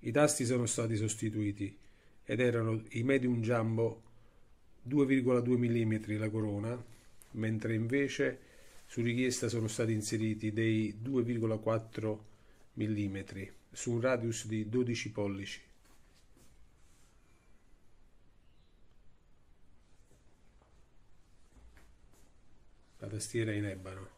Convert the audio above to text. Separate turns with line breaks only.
I tasti sono stati sostituiti ed erano i medium jumbo 2,2 mm la corona, mentre invece su richiesta sono stati inseriti dei 2,4 mm su un radius di 12 pollici. La tastiera in ebano.